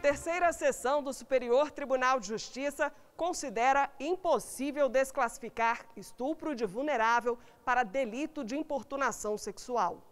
Terceira sessão do Superior Tribunal de Justiça considera impossível desclassificar estupro de vulnerável para delito de importunação sexual.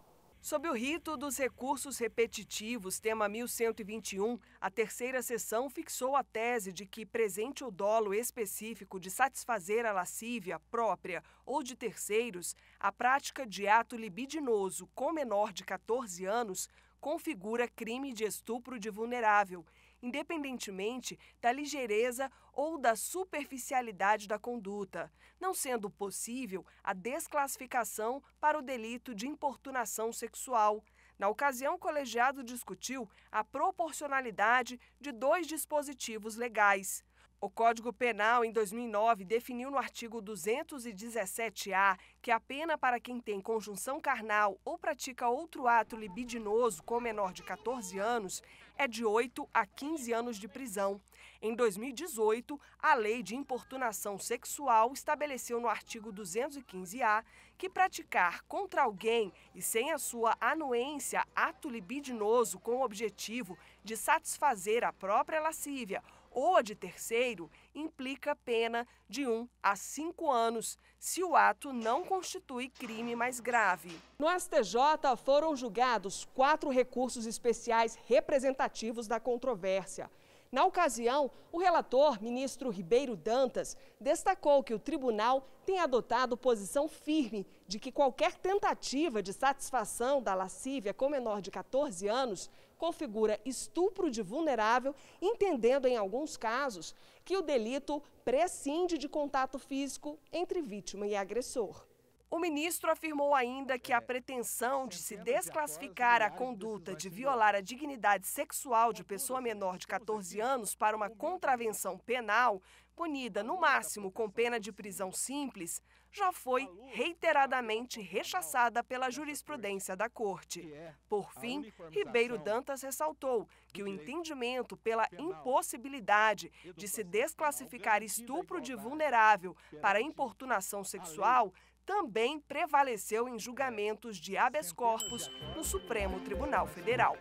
Sob o rito dos recursos repetitivos, tema 1121, a terceira sessão fixou a tese de que presente o dolo específico de satisfazer a lascívia própria ou de terceiros, a prática de ato libidinoso com menor de 14 anos configura crime de estupro de vulnerável, independentemente da ligeireza ou da superficialidade da conduta, não sendo possível a desclassificação para o delito de importunação sexual. Na ocasião, o colegiado discutiu a proporcionalidade de dois dispositivos legais. O Código Penal, em 2009, definiu no artigo 217-A que a pena para quem tem conjunção carnal ou pratica outro ato libidinoso com menor de 14 anos é de 8 a 15 anos de prisão. Em 2018, a Lei de Importunação Sexual estabeleceu no artigo 215-A que praticar contra alguém e sem a sua anuência ato libidinoso com o objetivo de satisfazer a própria lascívia ou a de terceiro implica pena de 1 um a 5 anos, se o ato não constitui crime mais grave. No STJ foram julgados quatro recursos especiais representativos da controvérsia. Na ocasião, o relator, ministro Ribeiro Dantas, destacou que o tribunal tem adotado posição firme de que qualquer tentativa de satisfação da lascívia com menor de 14 anos configura estupro de vulnerável, entendendo, em alguns casos, que o delito prescinde de contato físico entre vítima e agressor. O ministro afirmou ainda que a pretensão de se desclassificar a conduta de violar a dignidade sexual de pessoa menor de 14 anos para uma contravenção penal punida no máximo com pena de prisão simples, já foi reiteradamente rechaçada pela jurisprudência da Corte. É Por fim, Ribeiro Dantas ressaltou que o entendimento pela impossibilidade de se desclassificar estupro de vulnerável para importunação sexual também prevaleceu em é, julgamentos de habeas corpus no Supremo Tribunal Federal.